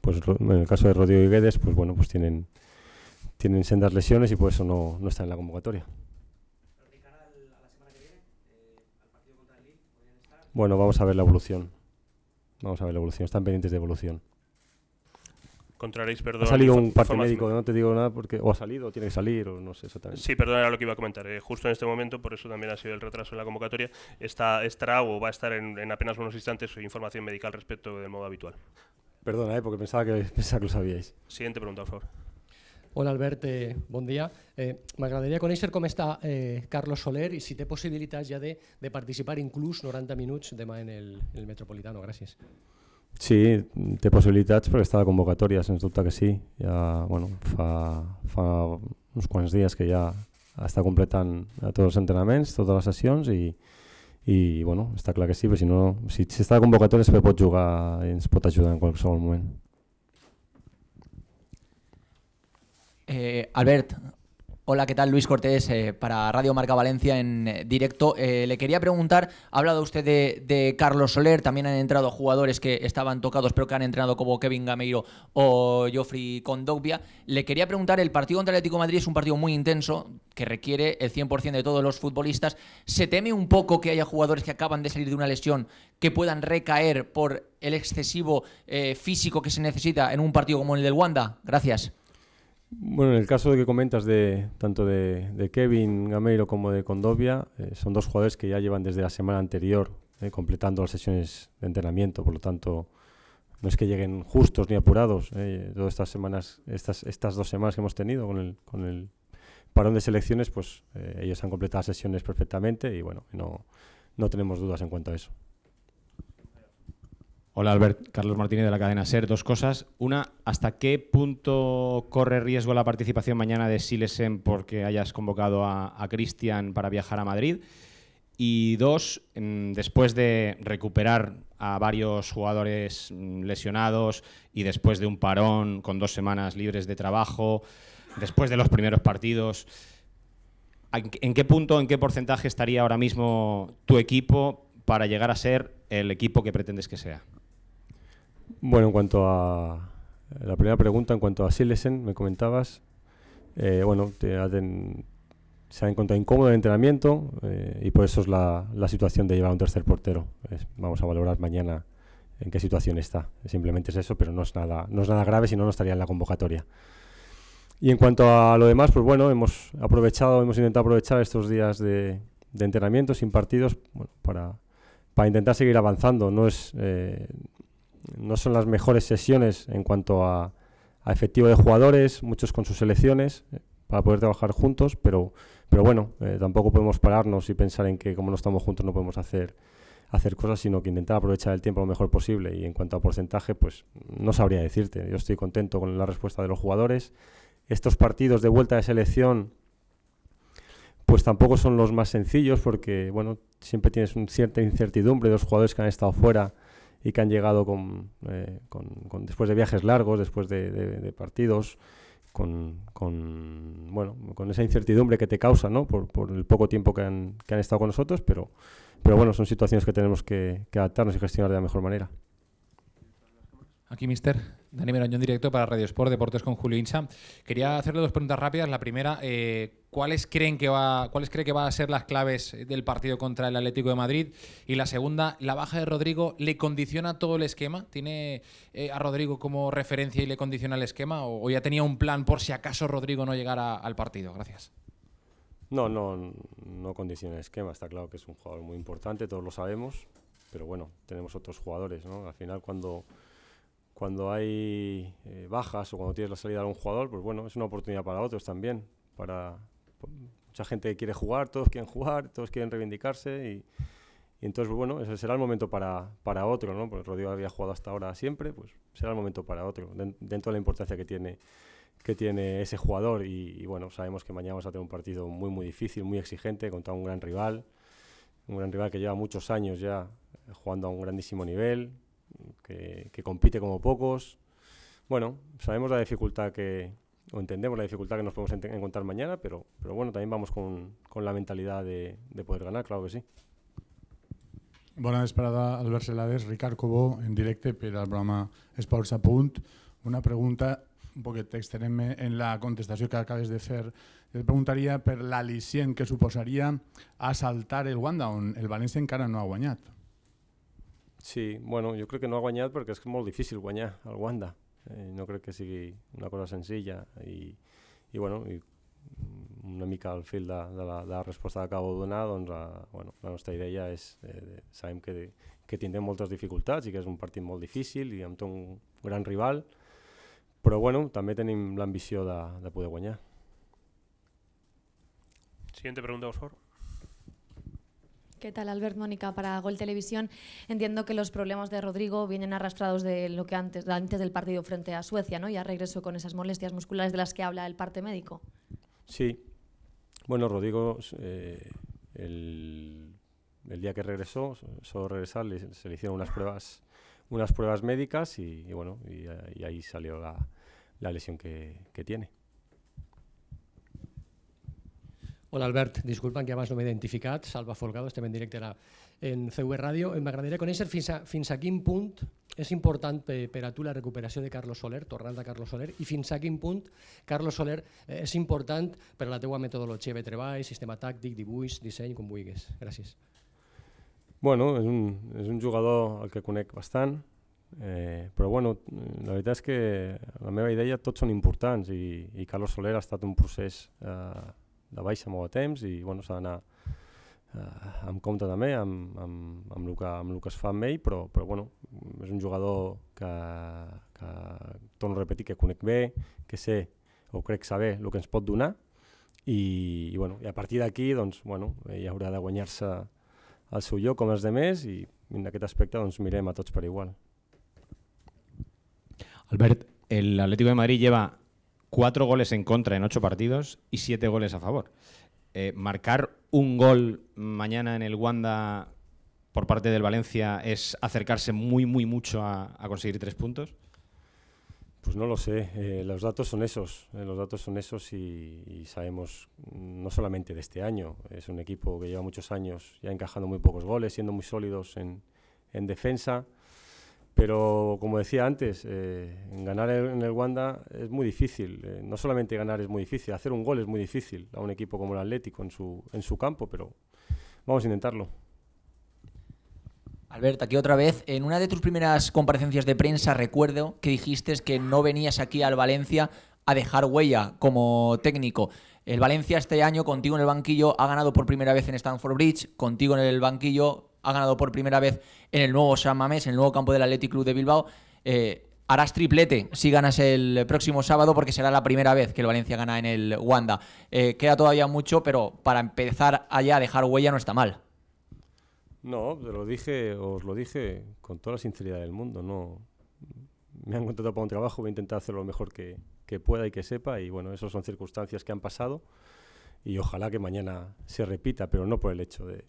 pues en el caso de Rodrigo y Guedes, pues bueno, pues tienen, tienen sendas lesiones y por eso no, no están en la convocatoria. Bueno, vamos a ver la evolución. Vamos a ver la evolución. Están pendientes de evolución. perdón. Ha salido un parte médico, no te digo nada, porque o ha salido, o tiene que salir, o no sé exactamente. Sí, perdón, era lo que iba a comentar. Eh, justo en este momento, por eso también ha sido el retraso en la convocatoria, está, estará o va a estar en, apenas unos instantes su información medical respecto del modo habitual. Perdona, eh, porque pensaba que, pensaba que lo sabíais. Siguiente pregunta, por favor. Hola Albert, eh, bon dia. Eh, M'agradaria conèixer com està eh, Carlos Soler i si té possibilitats ja de, de participar inclús 90 minuts demà en el, en el Metropolitano. Gràcies. Sí, té possibilitats perquè està a la convocatòria, sens dubte que sí. Ja, bueno, fa, fa uns quants dies que ja està completant eh, tots els entrenaments, totes les sessions i, i bueno, està clar que sí, però si no, si, si està convocatòria sempre pot jugar i ens pot ajudar en qualsevol moment. Eh, Albert, Hola, ¿qué tal? Luis Cortés eh, para Radio Marca Valencia en eh, directo. Eh, le quería preguntar, ha hablado usted de, Carlos Soler, también han entrado jugadores que estaban tocados pero que han entrenado como Kevin Gameiro o Joffrey Condogbia. Le quería preguntar, el partido contra Atlético Madrid es un partido muy intenso que requiere el 100% de todos los futbolistas. ¿Se teme un poco que haya jugadores que acaban de salir de una lesión que puedan recaer por el excesivo físico que se necesita en un partido como el del Wanda? Gracias. Bueno, en el caso de que comentas de tanto de, Kevin Gameiro como de Condovia, eh, son dos jugadores que ya llevan desde la semana anterior eh, completando las sesiones de entrenamiento, por lo tanto no es que lleguen justos ni apurados. Eh, todas estas semanas, estas, estas dos semanas que hemos tenido con el, con el parón de selecciones, pues ellos han completado las sesiones perfectamente y bueno, no, no tenemos dudas en cuanto a eso. Hola Albert, Carlos Martínez de la cadena SER. Dos cosas. Una, ¿hasta qué punto corre riesgo la participación mañana de Silesen porque hayas convocado a Cristian para viajar a Madrid? Y dos, después de recuperar a varios jugadores mm, lesionados y después de un parón con dos semanas libres de trabajo, después de los primeros partidos, ¿en qué punto, en qué porcentaje estaría ahora mismo tu equipo para llegar a ser el equipo que pretendes que sea? Bueno, en cuanto a la primera pregunta, en cuanto a Silesen, me comentabas, eh, bueno, te, se ha encontrado incómodo en el entrenamiento eh, y por eso es la, situación de llevar a un tercer portero. vamos a valorar mañana en qué situación está. Simplemente es eso, pero no es nada, no es nada grave, si no, no estaría en la convocatoria. Y en cuanto a lo demás, pues bueno, hemos aprovechado, hemos intentado aprovechar estos días de, de entrenamiento sin partidos para, intentar seguir avanzando. No es, eh, no son las mejores sesiones en cuanto a, efectivo de jugadores, muchos con sus selecciones, eh, para poder trabajar juntos, pero, pero bueno, eh, tampoco podemos pararnos y pensar en que como no estamos juntos no podemos hacer, hacer cosas, sino que intentar aprovechar el tiempo lo mejor posible. Y en cuanto a porcentaje, pues no sabría decirte. Yo estoy contento con la respuesta de los jugadores. Estos partidos de vuelta de selección, pues tampoco son los más sencillos porque, bueno, siempre tienes una cierta incertidumbre de los jugadores que han estado fuera y que han llegado eh, con, con, después de viajes largos, después de, partidos, con, con, bueno, con esa incertidumbre que te causa ¿no? por, por el poco tiempo que han, que han, estado con nosotros, pero, pero bueno, son situaciones que tenemos que, que adaptarnos y gestionar de la mejor manera. Aquí, mister. Dani Merañón, directo para Radio Sport Deportes con Julio Incha. Quería hacerle dos preguntas rápidas. La primera, eh, ¿cuáles creen que va, cuáles cree que va a ser las claves del partido contra el Atlético de Madrid? Y la segunda, ¿la baja de Rodrigo le condiciona todo el esquema? ¿Tiene eh, a Rodrigo como referencia y le condiciona el esquema? ¿O, o ya tenía un plan por si acaso Rodrigo no llegara al partido? Gracias. No, no, no condiciona el esquema. Está claro que es un jugador muy importante, todos lo sabemos. Pero bueno, tenemos otros jugadores, ¿no? Al final cuando cuando hay eh, bajas o cuando tienes la salida de algún jugador, pues bueno, es una oportunidad para otros también. Para pues, mucha gente quiere jugar, todos quieren jugar, todos quieren reivindicarse y, entonces pues, bueno, ese será el momento para, para otro, ¿no? Porque Rodrigo había jugado hasta ahora siempre, pues será el momento para otro, dentro de la importancia que tiene que tiene ese jugador y, y, bueno, sabemos que mañana vamos a tener un partido muy muy difícil, muy exigente contra un gran rival, un gran rival que lleva muchos años ya jugando a un grandísimo nivel, que, compite como pocos. Bueno, sabemos la dificultad que, o entendemos la dificultad que nos podemos encontrar mañana, pero, pero bueno, también vamos con, con la mentalidad de, de, poder ganar, claro que sí. Buenas tardes, Albert Celades, Ricard Cobó, en directo per el programa Esports a Punt. Una pregunta un te extenem en la contestación que acabes de hacer preguntaría preguntaria la l'al·licient que suposaria asaltar el Wanda, on el en encara no ha guanyat. Sí, bueno, jo crec que no ha guanyat perquè és molt difícil guanyar al Wanda. Eh, no crec que sigui una cosa senzilla i, i bueno, i una mica al fil de, de, la, de la resposta que acabo de donar, doncs, eh, bueno, la nostra idea és, eh, sabem que, que tindrem moltes dificultats i que és un partit molt difícil i amb un gran rival, però bueno, també tenim l'ambició de, de poder guanyar. Siguiente pregunta, por favor. ¿Qué tal, Albert? Mónica, para Gol Televisión. Entiendo que los problemas de Rodrigo vienen arrastrados de lo que antes, antes del partido frente a Suecia, ¿no? Ya regresó con esas molestias musculares de las que habla el parte médico. Sí. Bueno, Rodrigo, eh, el, día que regresó, solo regresar, se le hicieron unas pruebas, unas pruebas médicas y, bueno, y, ahí salió la, lesión que tiene. Hola Albert, disculpa que abans no m'he identificat, Salva Folgado, estem en directe ara en CV Ràdio. M'agradaria conèixer fins a, fins a quin punt és important per, per a tu la recuperació de Carlos Soler, tornant a Carlos Soler, i fins a quin punt Carlos Soler eh, és important per a la teua metodologia de treball, sistema tàctic, dibuix, disseny, com vulguis. Gràcies. Bueno, és un, és un jugador el que conec bastant, Eh, però bueno, la veritat és que la meva idea tots són importants i, i Carlos Soler ha estat un procés eh, de baixa molt de temps i bueno, s'ha d'anar eh, amb compte també amb, amb, amb, el que, amb el que es fa amb ell, però, però bueno, és un jugador que, que torno a repetir, que conec bé, que sé o crec saber el que ens pot donar i, i, bueno, i a partir d'aquí doncs, bueno, ell haurà de guanyar-se el seu lloc com els de més i en aquest aspecte doncs, mirem a tots per igual. Albert, el Atlético de Madrid lleva cuatro goles en contra en ocho partidos y siete goles a favor. Eh, marcar un gol mañana en el Wanda por parte del Valencia es acercarse muy, muy mucho a, conseguir tres puntos. Pues no lo sé, eh, los datos son esos, eh, los datos son esos y, sabemos no solamente de este año, es un equipo que lleva muchos años ya encajando muy pocos goles, siendo muy sólidos en defensa, pero como decía antes, eh, ganar en el Wanda es muy difícil. Eh, no solamente ganar es muy difícil, hacer un gol es muy difícil a un equipo como el Atlético en su, en su campo, pero vamos a intentarlo. Alberto, aquí otra vez. En una de tus primeras comparecencias de prensa recuerdo que dijiste que no venías aquí al Valencia a dejar huella como técnico. El Valencia este año contigo en el banquillo ha ganado por primera vez en Stanford Bridge, contigo en el banquillo ha ganado por primera vez en el nuevo San Mamés, en el nuevo campo del Athletic Club de Bilbao. Eh, harás triplete si ganas el próximo sábado porque será la primera vez que el Valencia gana en el Wanda. Eh, queda todavía mucho, pero para empezar allá a dejar huella no está mal. No, te lo dije, os lo dije con toda la sinceridad del mundo. No, me han contratado para un trabajo, voy a intentar hacer lo mejor que, que pueda y que sepa. Y bueno, esas son circunstancias que han pasado y ojalá que mañana se repita, pero no por el hecho de,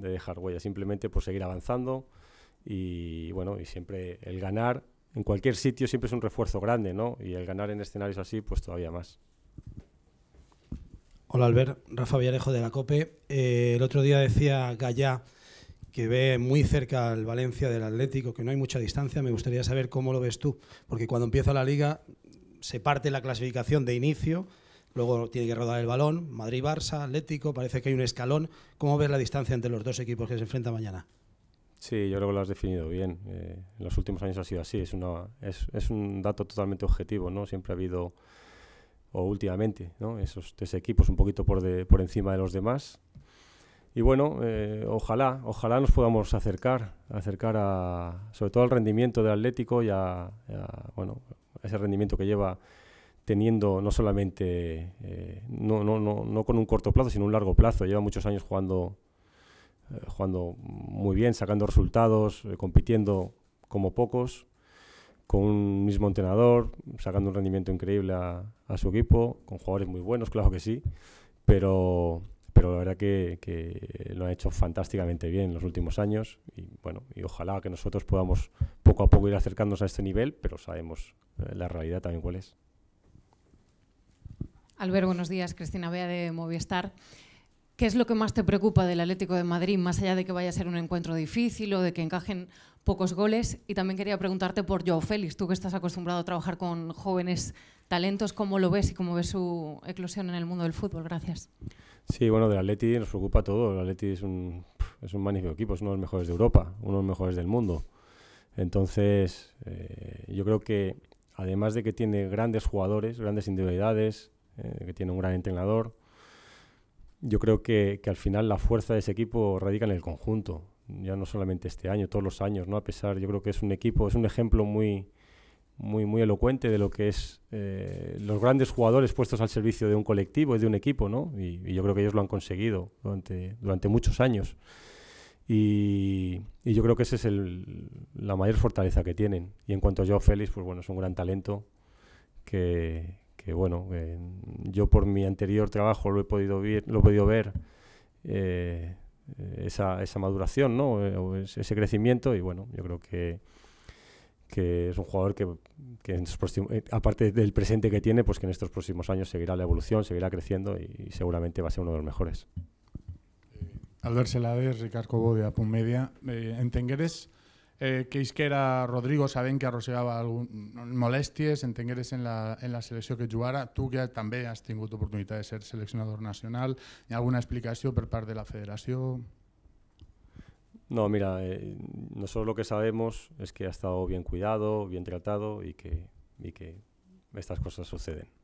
de dejar huella, simplemente por seguir avanzando y bueno, y siempre el ganar en cualquier sitio siempre es un refuerzo grande, ¿no? Y el ganar en escenarios así, pues todavía más. Hola Albert, Rafa Villarejo de la COPE. Eh, el otro día decía Gallá que ve muy cerca al Valencia del Atlético, que no hay mucha distancia. Me gustaría saber cómo lo ves tú, porque cuando empieza la liga se parte la clasificación de inicio Luego tiene que rodar el balón, Madrid-Barça, Atlético, parece que hay un escalón. ¿Cómo ves la distancia entre los dos equipos que se enfrentan mañana? Sí, yo creo que lo has definido bien. Eh, en los últimos años ha sido así. Es, un dato totalmente objetivo, ¿no? Siempre ha habido, o últimamente, Esos tres equipos un poquito por, encima de los demás. Y bueno, eh, ojalá, ojalá nos podamos acercar, acercar a, sobre todo al rendimiento de Atlético y bueno, a ese rendimiento que lleva teniendo no solamente, eh, no, no, con un corto plazo, sino un largo plazo. Lleva muchos años jugando, eh, muy bien, sacando resultados, eh, compitiendo como pocos, con un mismo entrenador, sacando un rendimiento increíble a, su equipo, con jugadores muy buenos, claro que sí, pero, pero la verdad que, lo ha hecho fantásticamente bien en los últimos años y bueno, y ojalá que nosotros podamos poco a poco ir acercándonos a este nivel, pero sabemos la realidad también cuál es. Albert, buenos días. Cristina Bea de Movistar. ¿Qué es lo que más te preocupa del Atlético de Madrid, más allá de que vaya a ser un encuentro difícil o de que encajen pocos goles? Y también quería preguntarte por Joao Félix, tú que estás acostumbrado a trabajar con jóvenes talentos, ¿cómo lo ves y cómo ves su eclosión en el mundo del fútbol? Gracias. Sí, bueno, del Atleti nos preocupa todo. El Atleti es un, es un magnífico equipo, es uno de los mejores de Europa, uno de los mejores del mundo. Entonces, eh, yo creo que además de que tiene grandes jugadores, grandes individualidades, eh, que tiene un gran entrenador. Yo creo que, que, al final la fuerza de ese equipo radica en el conjunto, ya no solamente este año, todos los años, ¿no? A pesar, yo creo que es un equipo, es un ejemplo muy, muy, muy elocuente de lo que es eh, los grandes jugadores puestos al servicio de un colectivo y de un equipo, ¿no? Y, yo creo que ellos lo han conseguido durante, durante muchos años. Y, yo creo que esa es el, la mayor fortaleza que tienen. Y en cuanto a Joe Félix, pues bueno, es un gran talento que, bueno, yo por mi anterior trabajo lo he podido ver, lo podido ver eh, esa, esa, maduración, ¿no? Eh, ese crecimiento y bueno, yo creo que, es un jugador que, en próximos, eh, aparte del presente que tiene, pues que en estos próximos años seguirá la evolución, seguirá creciendo y, seguramente va a ser uno de los mejores. Albert Ricardo en Tengueres eh, que isquera Rodrigo saben que arrojaba molestias molesties en la, en la selección que jugara. Tú que también has tenido la oportunidad de ser seleccionador nacional, alguna explicación por parte de la federación? No, mira, eh, nosotros lo que sabemos es que ha estado bien cuidado, bien tratado y que estas cosas suceden.